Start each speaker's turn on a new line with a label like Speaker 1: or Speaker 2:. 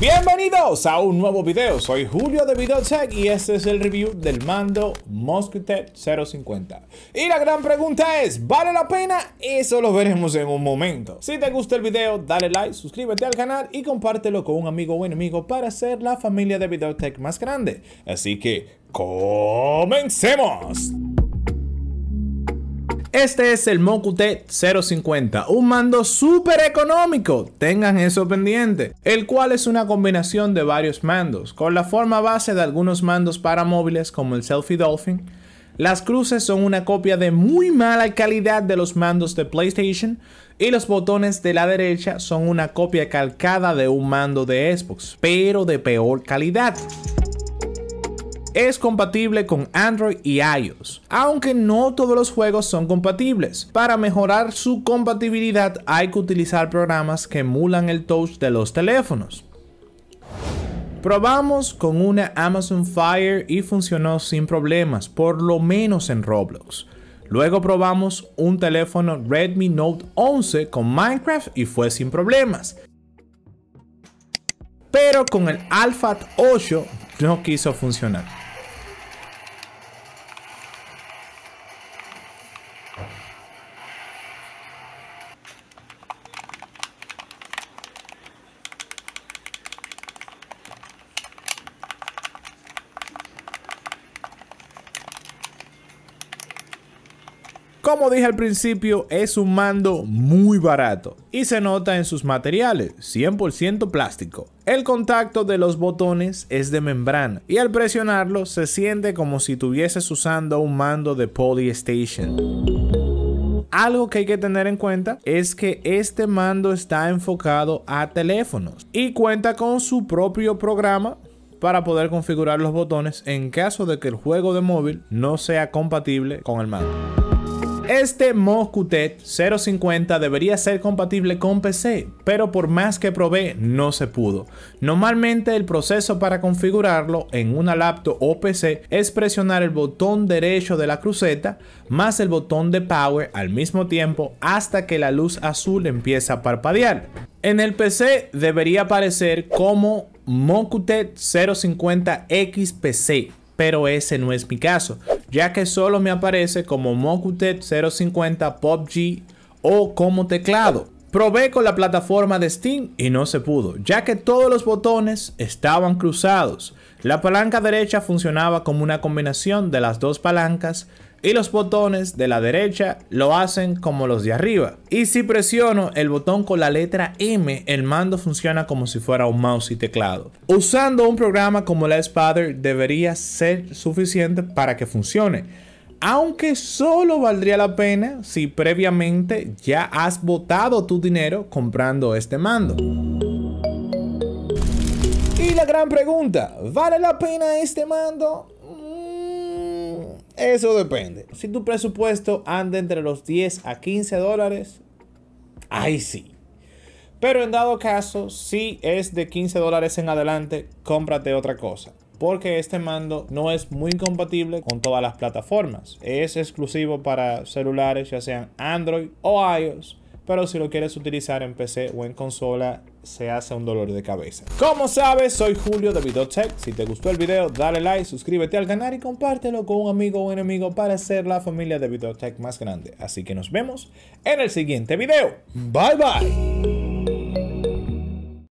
Speaker 1: Bienvenidos a un nuevo video, soy Julio de Tech y este es el review del mando Mosquitech 050. Y la gran pregunta es, ¿vale la pena? Eso lo veremos en un momento. Si te gusta el video, dale like, suscríbete al canal y compártelo con un amigo o enemigo para ser la familia de VideoTech más grande. Así que, ¡comencemos! Este es el Mokute 050, un mando súper económico, tengan eso pendiente, el cual es una combinación de varios mandos, con la forma base de algunos mandos para móviles como el Selfie Dolphin, las cruces son una copia de muy mala calidad de los mandos de PlayStation y los botones de la derecha son una copia calcada de un mando de Xbox, pero de peor calidad es compatible con Android y iOS, aunque no todos los juegos son compatibles. Para mejorar su compatibilidad hay que utilizar programas que emulan el touch de los teléfonos. Probamos con una Amazon Fire y funcionó sin problemas, por lo menos en Roblox. Luego probamos un teléfono Redmi Note 11 con Minecraft y fue sin problemas. Pero con el Alpha 8 no quiso funcionar. Thank you. Como dije al principio, es un mando muy barato y se nota en sus materiales, 100% plástico. El contacto de los botones es de membrana y al presionarlo se siente como si tuvieses usando un mando de Polystation. Algo que hay que tener en cuenta es que este mando está enfocado a teléfonos y cuenta con su propio programa para poder configurar los botones en caso de que el juego de móvil no sea compatible con el mando. Este mokutet 050 debería ser compatible con PC, pero por más que probé no se pudo. Normalmente el proceso para configurarlo en una laptop o PC es presionar el botón derecho de la cruceta más el botón de power al mismo tiempo hasta que la luz azul empieza a parpadear. En el PC debería aparecer como mokutet 050 XPC pero ese no es mi caso ya que solo me aparece como Mokutet 050 PUBG o como teclado. Probé con la plataforma de Steam y no se pudo, ya que todos los botones estaban cruzados. La palanca derecha funcionaba como una combinación de las dos palancas y los botones de la derecha lo hacen como los de arriba. Y si presiono el botón con la letra M, el mando funciona como si fuera un mouse y teclado. Usando un programa como la Spader debería ser suficiente para que funcione. Aunque solo valdría la pena si previamente ya has botado tu dinero comprando este mando. Y la gran pregunta, ¿vale la pena este mando? Eso depende. Si tu presupuesto anda entre los 10 a 15 dólares, ahí sí. Pero en dado caso, si es de 15 dólares en adelante, cómprate otra cosa. Porque este mando no es muy compatible con todas las plataformas. Es exclusivo para celulares, ya sean Android o iOS pero si lo quieres utilizar en PC o en consola, se hace un dolor de cabeza. Como sabes, soy Julio de Videotech. Si te gustó el video, dale like, suscríbete al canal y compártelo con un amigo o un enemigo para ser la familia de Videotech más grande. Así que nos vemos en el siguiente video. Bye bye.